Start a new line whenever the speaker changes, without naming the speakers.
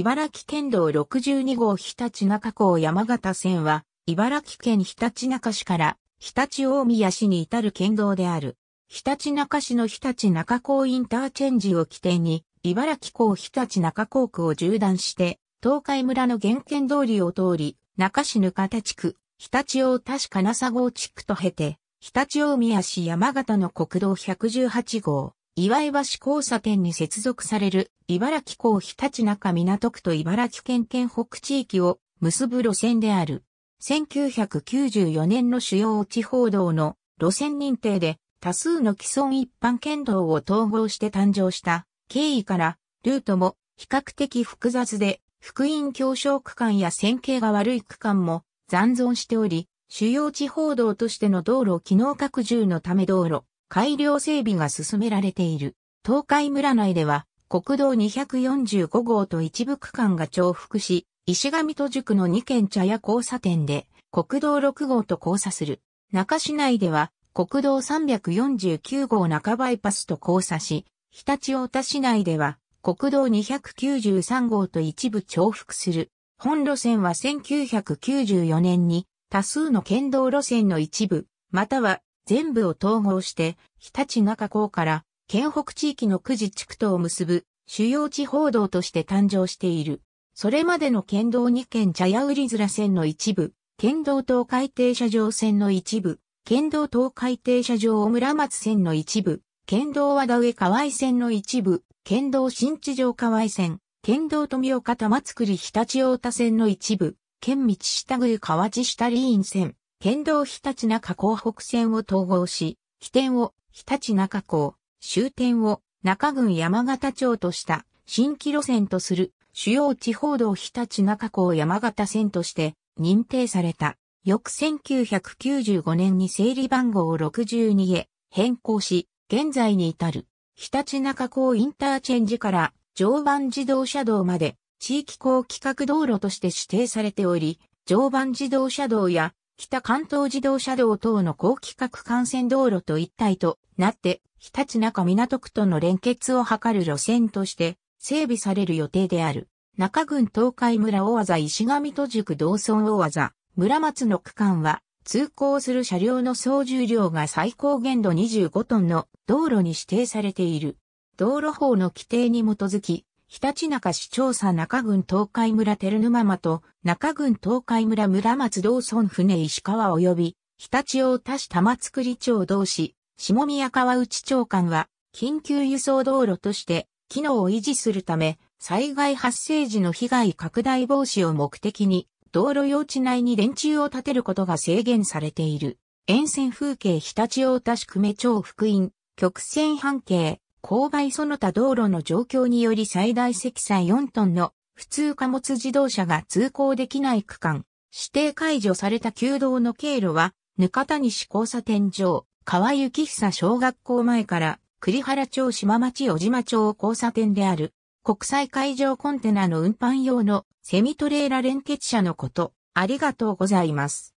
茨城県道62号日立中港山形線は、茨城県日立中市から日立大宮市に至る県道である。日立中市の日立中港インターチェンジを起点に、茨城港日立中港区を縦断して、東海村の原県通りを通り、中市かた地区、日立大田市金佐郷地区と経て、日立大宮市山形の国道118号、岩岩橋交差点に接続される茨城港日立中港区と茨城県県北地域を結ぶ路線である。1994年の主要地方道の路線認定で多数の既存一般県道を統合して誕生した経緯からルートも比較的複雑で福音協商区間や線形が悪い区間も残存しており主要地方道としての道路機能拡充のため道路改良整備が進められている。東海村内では、国道245号と一部区間が重複し、石上戸塾の2軒茶屋交差点で、国道6号と交差する。中市内では、国道349号中バイパスと交差し、日立太田市内では、国道293号と一部重複する。本路線は1994年に多数の県道路線の一部、または全部を統合して、日立中港から県北地域の九時地区とを結ぶ主要地方道として誕生している。それまでの県道2県茶屋売面線の一部、県道東海停車場線の一部、県道東海停車場小村松線の一部、県道和田上河合線の一部、県道新地上河合線、県道富岡玉造日立太田線の一部、県道下栗河内下林線、県道ひたち中港北線を統合し、起点をひたち中港、終点を中郡山形町とした新規路線とする主要地方道ひたち中港山形線として認定された。翌1995年に整理番号62へ変更し、現在に至る、ひたち中港インターチェンジから常磐自動車道まで地域高規格道路として指定されており、常磐自動車道や北関東自動車道等の高規格幹線道路と一体となって、日立中港区との連結を図る路線として整備される予定である。中郡東海村大技石上戸宿道村大技村松の区間は通行する車両の総重量が最高限度25トンの道路に指定されている。道路法の規定に基づきひたちなか市調査中郡東海村照沼間と中郡東海村村松道村船石川及び、日立大田市玉造町同市、下宮川内長官は、緊急輸送道路として、機能を維持するため、災害発生時の被害拡大防止を目的に、道路用地内に電柱を建てることが制限されている。沿線風景日立大田市久米町福音、曲線半径勾配その他道路の状況により最大積載4トンの普通貨物自動車が通行できない区間、指定解除された旧道の経路は、ぬかたし交差点上、川幸久小学校前から栗原町島町小島町交差点である、国際海上コンテナの運搬用のセミトレーラ連結車のこと、ありがとうございます。